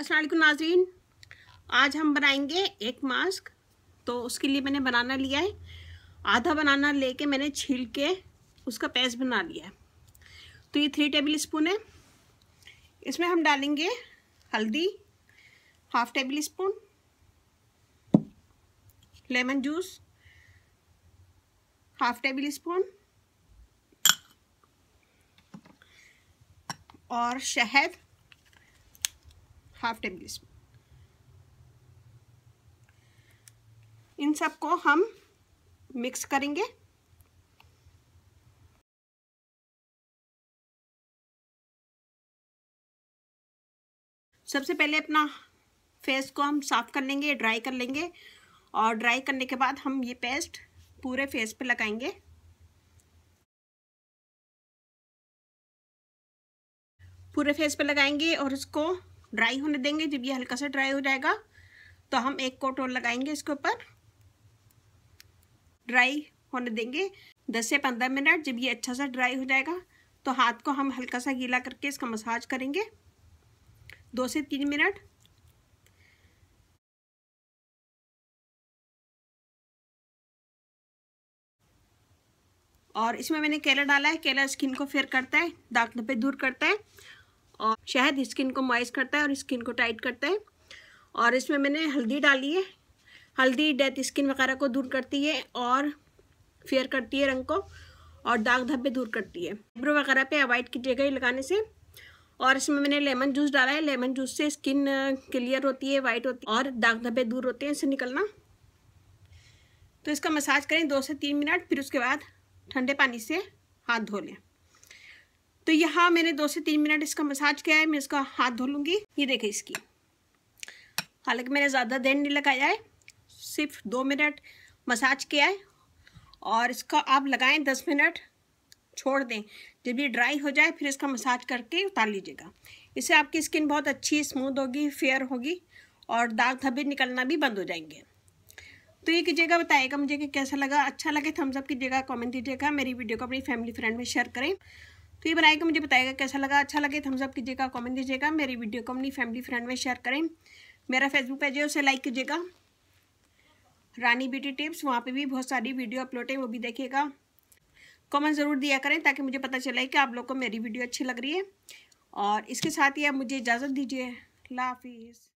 असल नाजरीन आज हम बनाएंगे एक मास्क तो उसके लिए मैंने बनाना लिया है आधा बनाना लेके मैंने छील के उसका पेस्ट बना लिया है तो ये थ्री टेबल स्पून है इसमें हम डालेंगे हल्दी half tablespoon lemon juice half tablespoon और शहद हाफ टेबल स्पून इन सबको हम मिक्स करेंगे सबसे पहले अपना फेस को हम साफ़ कर लेंगे ड्राई कर लेंगे और ड्राई करने के बाद हम ये पेस्ट पूरे फेस पे लगाएंगे पूरे फेस पे लगाएंगे और उसको ड्राई होने देंगे जब ये हल्का सा ड्राई हो जाएगा तो हम एक कोट और लगाएंगे इसके ऊपर ड्राई होने देंगे दस से पंद्रह मिनट जब ये अच्छा सा ड्राई हो जाएगा तो हाथ को हम हल्का सा गीला करके इसका मसाज करेंगे दो से तीन मिनट और इसमें मैंने केला डाला है केला स्किन को फेयर करता है दाग धब्बे दूर करता है और शहद स्किन को मॉइस करता है और स्किन को टाइट करता है और इसमें मैंने हल्दी डाली है हल्दी डेथ स्किन वगैरह को दूर करती है और फेयर करती है रंग को और दाग धब्बे दूर करती है आईब्रो वगैरह पे अवॉइड कीजिएगा जगह लगाने से और इसमें मैंने लेमन जूस डाला है लेमन जूस से स्किन क्लियर होती है वाइट होती है और दाग धब्बे दूर होते हैं इससे निकलना तो इसका मसाज करें दो से तीन मिनट फिर उसके बाद ठंडे पानी से हाथ धो लें तो यहाँ मैंने दो से तीन मिनट इसका मसाज किया है मैं इसका हाथ धो लूँगी ये देखें इसकी हालांकि मैंने ज़्यादा देर नहीं लगाया है सिर्फ दो मिनट मसाज किया है और इसका आप लगाएं दस मिनट छोड़ दें जब ये ड्राई हो जाए फिर इसका मसाज करके उतार लीजिएगा इससे आपकी स्किन बहुत अच्छी स्मूथ होगी फेयर होगी और दाग धब्बे निकलना भी बंद हो जाएंगे तो ये कीजिएगा बताइएगा मुझे कि कैसा लगा अच्छा लगे थम्सअप कीजिएगा कमेंट दीजिएगा मेरी वीडियो को अपनी फैमिली फ्रेंड में शेयर करें तो ये बनाएगा मुझे बताएगा कैसा लगा अच्छा लगे थम्स तो अप कीजिएगा कमेंट दीजिएगा मेरी वीडियो को अपनी फैमिली फ्रेंड में शेयर करें मेरा फेसबुक पेज है उसे लाइक कीजिएगा रानी ब्यूटी टिप्स वहाँ पे भी बहुत सारी वीडियो अपलोड है वो भी देखिएगा कमेंट ज़रूर दिया करें ताकि मुझे पता चले कि आप लोग को मेरी वीडियो अच्छी लग रही है और इसके साथ ही आप मुझे इजाज़त दीजिए हाफिज़